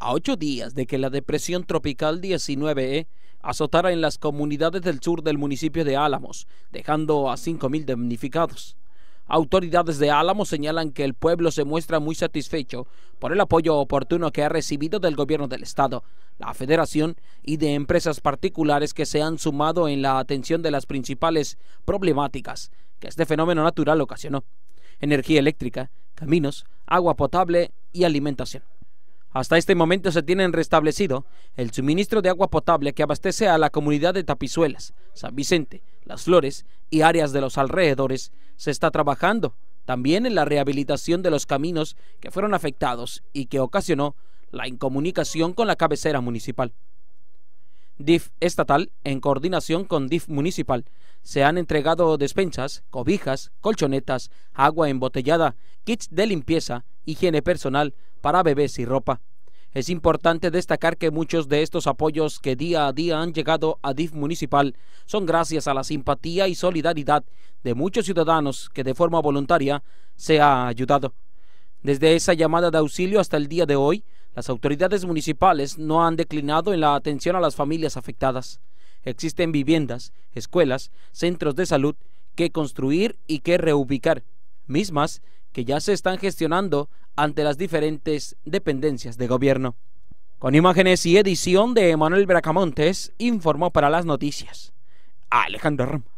a ocho días de que la depresión tropical 19E e azotara en las comunidades del sur del municipio de Álamos, dejando a 5.000 damnificados. Autoridades de Álamos señalan que el pueblo se muestra muy satisfecho por el apoyo oportuno que ha recibido del gobierno del estado, la federación y de empresas particulares que se han sumado en la atención de las principales problemáticas que este fenómeno natural ocasionó. Energía eléctrica, caminos, agua potable y alimentación. Hasta este momento se tiene restablecido el suministro de agua potable que abastece a la comunidad de Tapizuelas, San Vicente, Las Flores y áreas de los alrededores. Se está trabajando también en la rehabilitación de los caminos que fueron afectados y que ocasionó la incomunicación con la cabecera municipal. DIF estatal, en coordinación con DIF municipal, se han entregado despensas, cobijas, colchonetas, agua embotellada, kits de limpieza, higiene personal para bebés y ropa. Es importante destacar que muchos de estos apoyos que día a día han llegado a DIF municipal son gracias a la simpatía y solidaridad de muchos ciudadanos que de forma voluntaria se ha ayudado. Desde esa llamada de auxilio hasta el día de hoy, las autoridades municipales no han declinado en la atención a las familias afectadas. Existen viviendas, escuelas, centros de salud que construir y que reubicar, mismas que ya se están gestionando ante las diferentes dependencias de gobierno. Con imágenes y edición de Emanuel Bracamontes, informó para las noticias Alejandro Ramos.